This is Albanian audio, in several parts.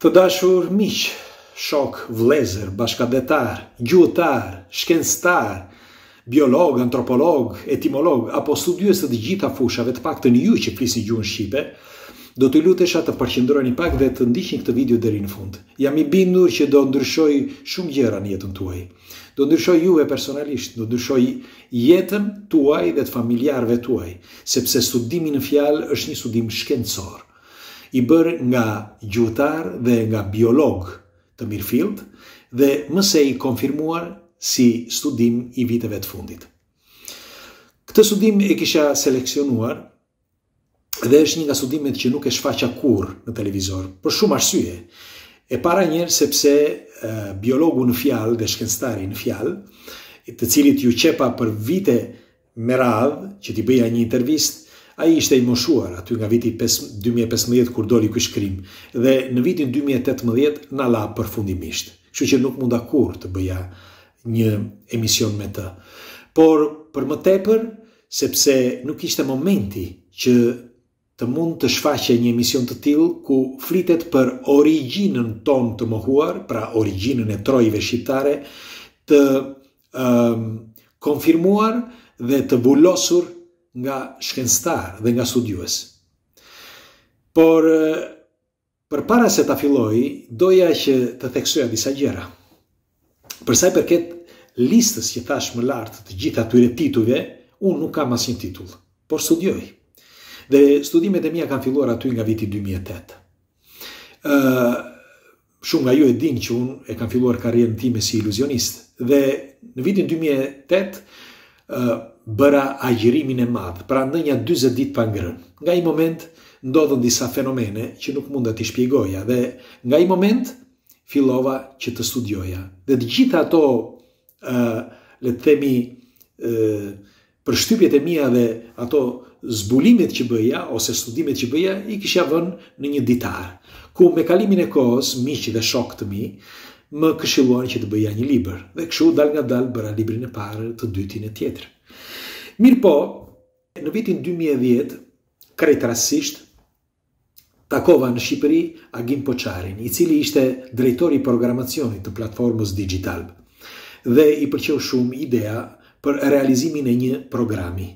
Të dashur miq, shok, vlezër, bashkëdetar, gjuhëtar, shkencëtar, biolog, antropolog, etimolog apo studiues të gjitha fushave, të paktën ju që flisni gjuhën shqipe, do të lutesha të përqendroheni pak dhe të ndiqni këtë video deri në fund. Jam i bindur që do ndryshoj shumë gjëra në jetën tuaj. Do ndryshoj juve personalisht, do ndryshoj jetën tuaj dhe të familjarëve tuaj, sepse studimi në fjalë është një studim shkencor i bërë nga gjutar dhe nga biolog të Mirfield dhe mëse i konfirmuar si studim i viteve të fundit. Këtë studim e kisha seleksionuar dhe është një nga studimet që nuk e shfaqa kur në televizor, për shumë arsye. E para njerë sepse biologu në fjalë dhe shkenstari në fjalë, të cilit ju qepa për vite më radhë që ti bëja një intervist, A i ishte i moshuar aty nga viti 2015 kur doli kush krim dhe në vitin 2018 në la për fundimisht. Që që nuk munda kur të bëja një emision me të. Por për më tepër, sepse nuk ishte momenti që të mund të shfaqe një emision të tilë ku flitet për originën ton të mohuar, pra originën e trojive shqiptare, të um, konfirmuar dhe të bulosur nga shkenstar dhe nga studiues. Por, për para se ta filloj, doja që të theksoja disa gjera. Përsa i përket listës që thash më lartë të gjitha të tituve, unë nuk kam asnjë titull, por studioj. Dhe studimet e mija kanë filluar aty nga viti 2008. Uh, shumë nga ju e din që unë e kam filluar karrierën time si iluzionist. Dhe në vitin 2008, uh, bëra agjërimin e madhë, pra në një 20 ditë pangërën. Nga i moment, ndodhën disa fenomene që nuk mund të t'i shpjegoja, dhe nga i moment, fillova që të studioja. Dhe të gjitha ato, e, le të themi, ë për shtypjet e mia dhe ato zbulimet që bëja, ose studimet që bëja, i kisha vën në një ditar, ku me kalimin e kohës, miqë dhe shok të mi, më këshiluan që të bëja një liber, dhe këshu dal nga dal bëra librin e parë të dytin e tjetër. Mirë po, në vitin 2010, krejtë rasisht, takova në Shqipëri Agim Poçarin, i cili ishte drejtori programacionit të platformës digital. Dhe i përqeu shumë idea për realizimin e një programi.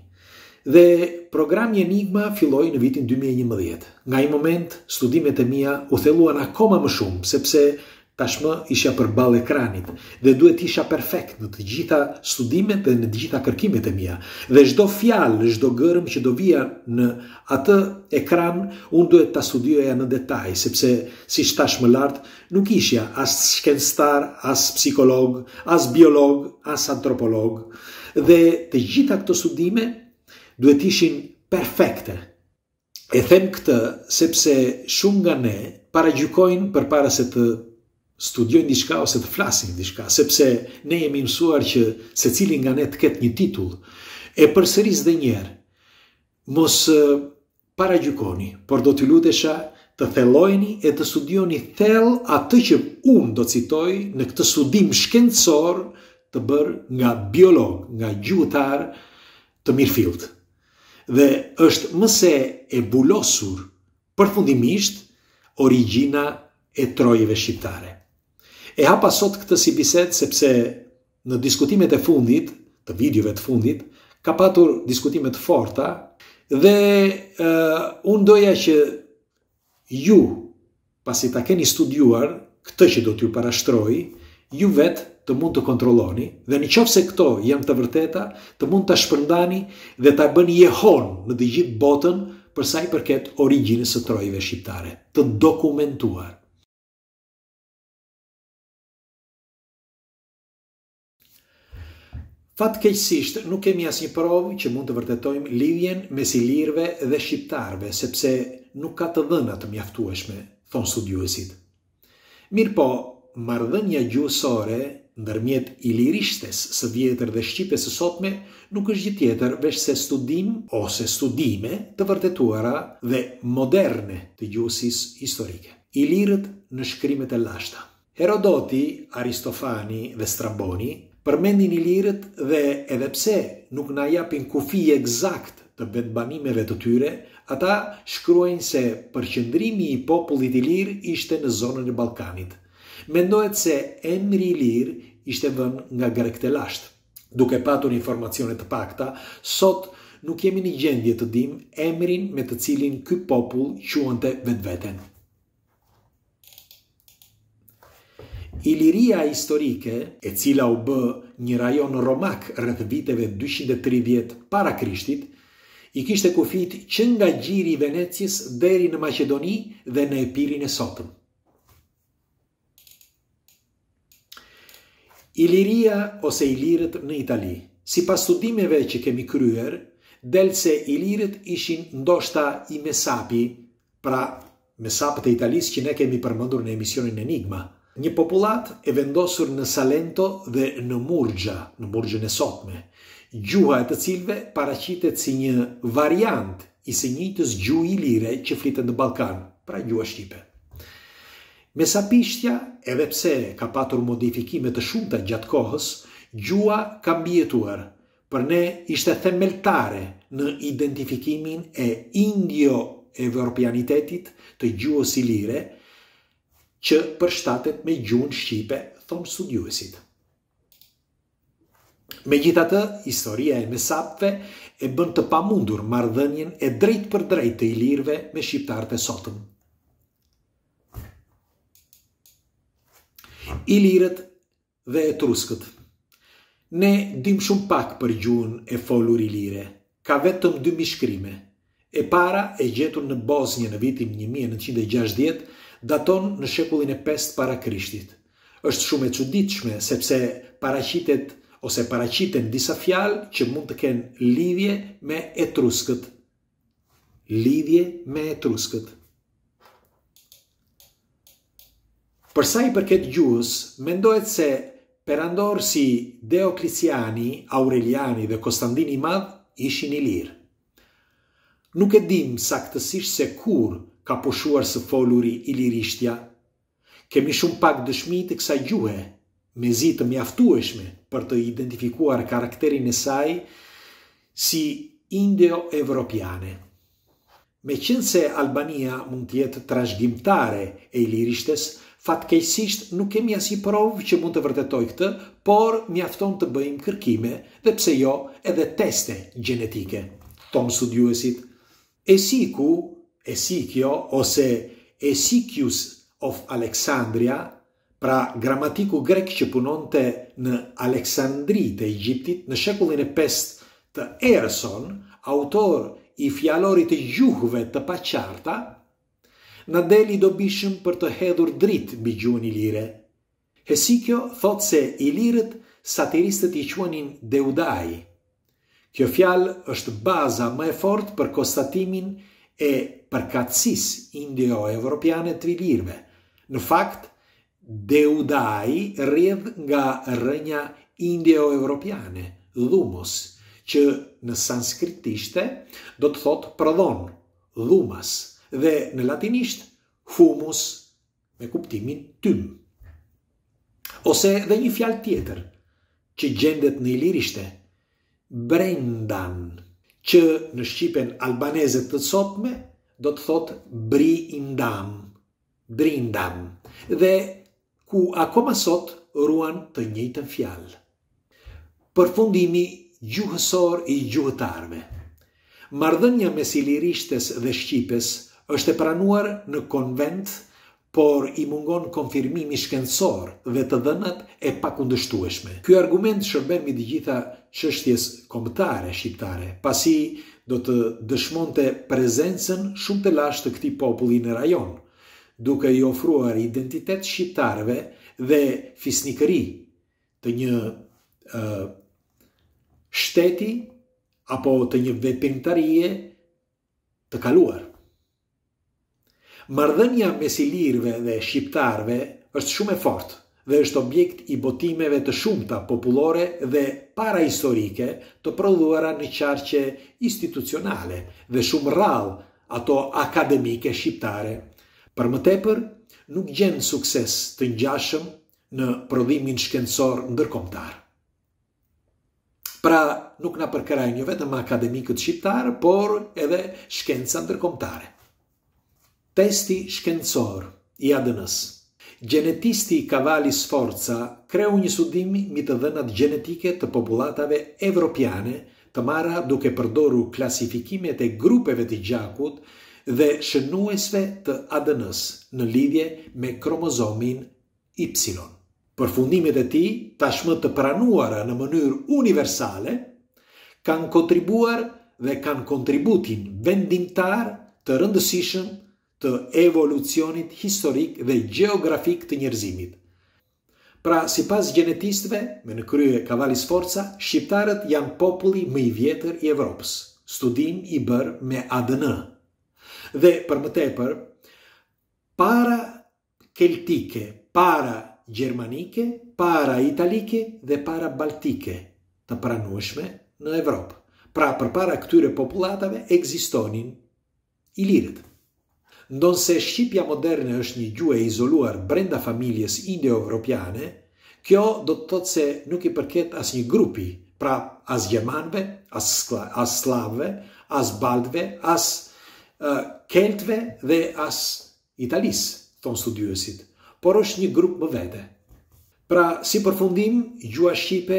Dhe program një enigma filloj në vitin 2011. Nga i moment, studimet e mija u theluan akoma më shumë, sepse tashmë isha për balë ekranit dhe duhet isha perfekt në të gjitha studimet dhe në të gjitha kërkimet e mija. Dhe shdo fjalë, shdo gërëm që do vija në atë ekran, unë duhet të studioja në detaj, sepse si shtashmë lartë nuk isha as shkenstar, as psikolog, as biolog, as antropolog. Dhe të gjitha këto studime duhet ishin perfekte. E them këtë sepse shumë nga ne para gjykojnë për para se të studiojnë një shka ose të flasin një shka, sepse ne jemi mësuar që se cilin nga ne të ketë një titull, e përsëris dhe njerë, mos para gjukoni, por do të lutesha të thelojni e të studioni thel atë që unë do citoj në këtë studim shkendësor të bërë nga biolog, nga gjutar të mirëfilt. Dhe është mëse e bulosur përfundimisht origjina e trojeve shqiptare. E hapa sot këtë si biset sepse në diskutimet e fundit, të videove të fundit, ka patur diskutimet forta dhe uh, unë doja që ju, pasi ta keni studuar, këtë që do t'ju parashtroj, ju vetë të mund të kontrolloni dhe në qofë se këto janë të vërteta, të mund të shpërndani dhe të bën jehon në dhe gjithë botën përsa i përket originës të trojive shqiptare, të dokumentuar. Fatë nuk kemi asë një provë që mund të vërtetojmë lidhjen me si dhe shqiptarve, sepse nuk ka të dhëna të mjaftueshme, thonë studiuesit. Mirë po, mardhënja gjusore, ndërmjet i lirishtes së vjetër dhe shqipe së sotme, nuk është gjë tjetër vesh se studim ose studime të vërtetuara dhe moderne të gjusis historike. I lirët në shkrimet e lashta. Herodoti, Aristofani dhe Straboni përmendin i lirët dhe edhe pse nuk na japin kufi eksakt të vendbanimeve të tyre, ata shkruajnë se përqendrimi i popullit i lirë ishte në zonën e Ballkanit. Mendohet se emri i lirë ishte vënë nga grekët e lashtë. Duke patur informacione të pakta, sot nuk jemi në gjendje të dim emrin me të cilin ky popull quante vetveten. Iliria historike, e cila u bë një rajon romak rrëth viteve 230 para krishtit, i kishte kufit që nga gjiri i Venecis deri në Macedoni dhe në epirin e sotëm. Iliria ose Ilirët në Itali. Si pas studimeve që kemi kryer, del se Ilirët ishin ndoshta i mesapi, pra mesapët e Italis që ne kemi përmëndur në emisionin Enigma – një popullat e vendosur në Salento dhe në Murgja, në Murgjën e sotme, gjuha e të cilve paracitet si një variant i se njëtës gju i lire që flitën në Balkan, pra gjuha Shqipe. Me pishtja, edhe pse ka patur modifikime të shumëta gjatë kohës, gjuha ka mbjetuar, për ne ishte themeltare në identifikimin e indio-evropianitetit të gjuhës i lire, që përshtatet me gjun shqipe, thonë studiuesit. Me gjitha të, historia e mesapve e bënd të pamundur mardhenjen e drejt për drejt të ilirve me shqiptarët e sotëm. Ilirët dhe etruskët Ne dim shumë pak për gjuhën e folur ilire, ka vetëm dy mishkrime. E para e gjetur në Bosnje në vitin 1960, daton në shekullin e 5 para Krishtit. Është shumë e çuditshme sepse paraqitet ose paraqiten disa fjalë që mund të kenë lidhje me etruskët. Lidhje me etruskët. Për sa i përket gjuhës, mendohet se perandor si Deokliciani, Aureliani dhe Konstantini i Madh ishin ilir. lirë. Nuk e dim saktësisht se kur ka pushuar së foluri i lirishtja, kemi shumë pak dëshmi të kësa gjuhe, me zi të mjaftueshme për të identifikuar karakterin e saj si indio-evropiane. Me qënë se Albania mund tjetë trashgjimtare e i lirishtes, fatkejsisht nuk kemi asi provë që mund të vërtetoj këtë, por mjafton të bëjmë kërkime dhe pse jo edhe teste gjenetike. Tomë studiuesit, e si ku Esikio ose Esikius of Alexandria, pra gramatiku grek që punonte në Aleksandri të Egjiptit në shekullin e 5 të Erson, autor i fjalorit e gjuhve të paqarta, në deli do bishëm për të hedhur drit bëgjuën i lire. Hesikjo thot se i lirët satiristët i quenin deudai. Kjo fjal është baza më e fort për konstatimin e për katsis indio-evropiane të vilirme. Në fakt, deudai rrëdh nga rënja indio-evropiane, dhumus, që në sanskritishte do të thotë prodhon, dhumas, dhe në latinisht, fumus, me kuptimin tym. Ose dhe një fjal tjetër, që gjendet në ilirishte, brendan, që në Shqipen albanezet të tësotme, do të thot bri indam, bri indam, dhe ku akoma sot ruan të njëjtën fjalë. Përfundimi gjuhësor i gjuhëtarve. Mardhënja mes Ilirishtes dhe Shqipes është e pranuar në konvent, por i mungon konfirmimi shkencor dhe të dhënat e pakundështueshme. Ky argument shërben mbi të gjitha çështjes komptare, shqiptare, pasi do të dëshmonte prezencën shumë të lashtë të këtij populli në rajon, duke i ofruar identitet shqiptarëve dhe fisnikëri të një uh, shteti apo të një veprimtarie të kaluar. Mardhënja mes dhe shqiptarëve është shumë e fortë dhe është objekt i botimeve të shumta popullore dhe paraistorike të prodhuara në qarqe institucionale dhe shumë rrallë ato akademike shqiptare. Për më tepër, nuk gjenë sukses të njashëm në prodhimin shkencor ndërkomtar. Pra, nuk në përkëraj një jo vetëm akademikët shqiptarë, por edhe shkenca ndërkomtare. Testi shkencor i adënësë Gjenetisti Cavalli Sforza kreu një studim mbi të dhënat gjenetike të popullatave evropiane, të marra duke përdoru klasifikimet e grupeve të gjakut dhe shënuesve të adn në lidhje me kromozomin Y. Për fundimet e ti, tashmë të pranuara në mënyrë universale, kanë kontribuar dhe kanë kontributin vendimtar të rëndësishëm të evolucionit historik dhe geografik të njerëzimit. Pra, si pas gjenetistve, me në krye Kavali Sforca, shqiptarët janë populli më i vjetër i Evropës, studim i bërë me ADN. Dhe për më tepër, para keltike, para germanike, para italike dhe para baltike të pranueshme në Evropë. Pra, për para këtyre populatave, egzistonin i lirët ndonë se Shqipja moderne është një gjuhë e izoluar brenda familjes ideo europiane kjo do të thotë se nuk i përket as një grupi, pra as gjemanve, as, as slavve, as baldve, as uh, keltve dhe as italisë, thonë studiuesit, por është një grup më vete. Pra, si përfundim, gjua Shqipe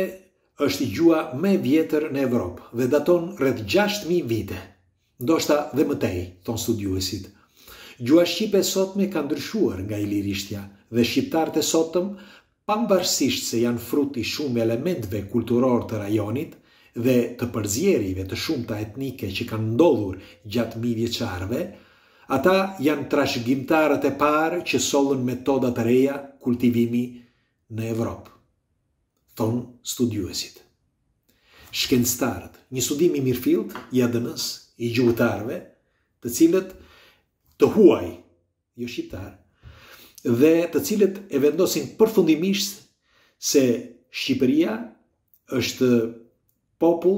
është i gjua me vjetër në Evropë dhe daton rrët 6.000 vite, ndoshta dhe mëtej, thonë studiuesit, Gjua Shqipe sotme ka ndryshuar nga i lirishtja dhe Shqiptarët e sotëm pambarsisht se janë fruti shumë elementve kulturor të rajonit dhe të përzjerive të shumë të etnike që kanë ndodhur gjatë mi vjeqarve, ata janë trashgjimtarët e parë që solën metoda të reja kultivimi në Evropë. Thonë studiuesit. Shkenstarët, një studimi mirëfilt, jadënës, i gjuhëtarëve, të cilët të huaj, jo shqiptar, dhe të cilët e vendosin përfundimisht se Shqipëria është popull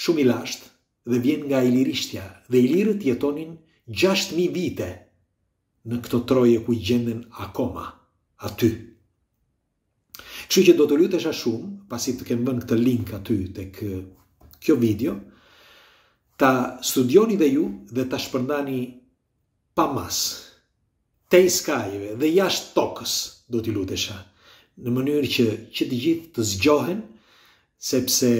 shumë i lashtë dhe vjen nga ilirishtja dhe ilirët jetonin 6000 vite në këto troje ku gjenden akoma aty. Që që do të lutesha shumë pasi të kemë bën këtë link aty tek uh, kjo video ta studioni dhe ju dhe ta shpërndani pa mas, te i skajve dhe jashtë tokës, do t'i lutesha, në mënyrë që, që të gjithë të zgjohen, sepse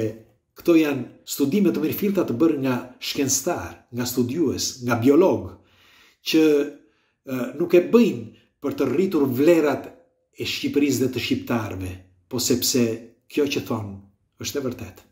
këto janë studime të mirëfilta të bërë nga shkenstar, nga studiues, nga biolog, që uh, nuk e bëjnë për të rritur vlerat e Shqipëris dhe të Shqiptarve, po sepse kjo që thonë është e vërtetë.